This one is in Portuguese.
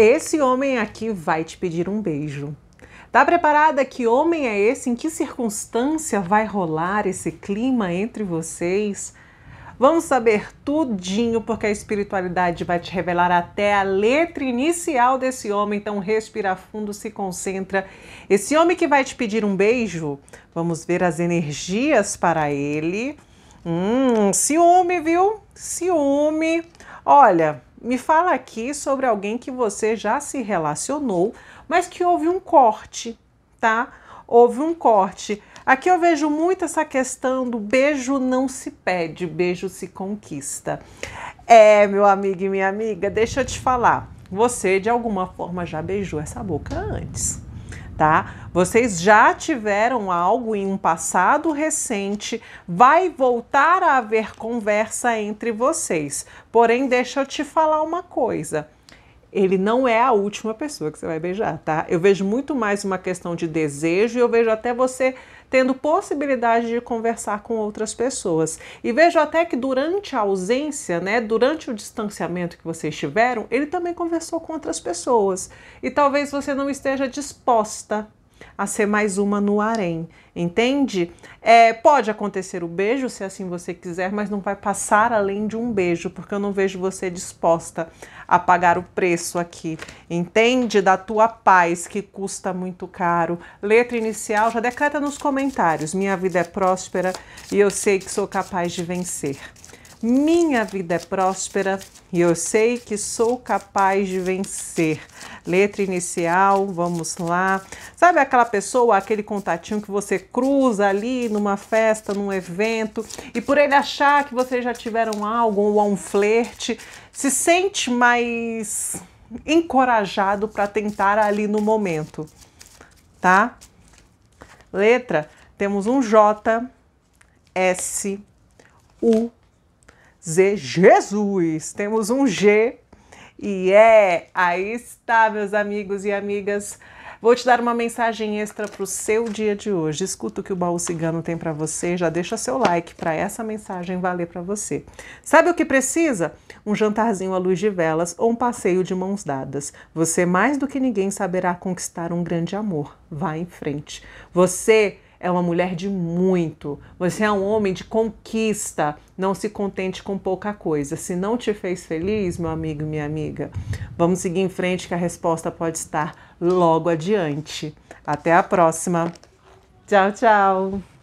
Esse homem aqui vai te pedir um beijo. Tá preparada? Que homem é esse? Em que circunstância vai rolar esse clima entre vocês? Vamos saber tudinho, porque a espiritualidade vai te revelar até a letra inicial desse homem. Então, respira fundo, se concentra. Esse homem que vai te pedir um beijo, vamos ver as energias para ele. Hum, ciúme, viu? Ciúme. Olha, me fala aqui sobre alguém que você já se relacionou, mas que houve um corte, tá? Houve um corte. Aqui eu vejo muito essa questão do beijo não se pede, beijo se conquista. É, meu amigo e minha amiga, deixa eu te falar. Você de alguma forma já beijou essa boca antes tá? Vocês já tiveram algo em um passado recente, vai voltar a haver conversa entre vocês. Porém, deixa eu te falar uma coisa ele não é a última pessoa que você vai beijar, tá? Eu vejo muito mais uma questão de desejo e eu vejo até você tendo possibilidade de conversar com outras pessoas. E vejo até que durante a ausência, né, durante o distanciamento que vocês tiveram, ele também conversou com outras pessoas. E talvez você não esteja disposta a ser mais uma no harém, entende? É, pode acontecer o beijo, se assim você quiser, mas não vai passar além de um beijo, porque eu não vejo você disposta a pagar o preço aqui, entende? Da tua paz, que custa muito caro. Letra inicial, já decreta nos comentários: minha vida é próspera e eu sei que sou capaz de vencer. Minha vida é próspera e eu sei que sou capaz de vencer. Letra inicial, vamos lá. Sabe aquela pessoa, aquele contatinho que você cruza ali numa festa, num evento, e por ele achar que vocês já tiveram algo ou um flerte, se sente mais encorajado para tentar ali no momento, tá? Letra, temos um J, S, U, dizer Jesus. Temos um G e é. Aí está, meus amigos e amigas. Vou te dar uma mensagem extra para o seu dia de hoje. Escuta o que o baú cigano tem para você. Já deixa seu like para essa mensagem valer para você. Sabe o que precisa? Um jantarzinho à luz de velas ou um passeio de mãos dadas. Você, mais do que ninguém, saberá conquistar um grande amor. Vá em frente. Você é uma mulher de muito. Você é um homem de conquista. Não se contente com pouca coisa. Se não te fez feliz, meu amigo e minha amiga, vamos seguir em frente que a resposta pode estar logo adiante. Até a próxima. Tchau, tchau.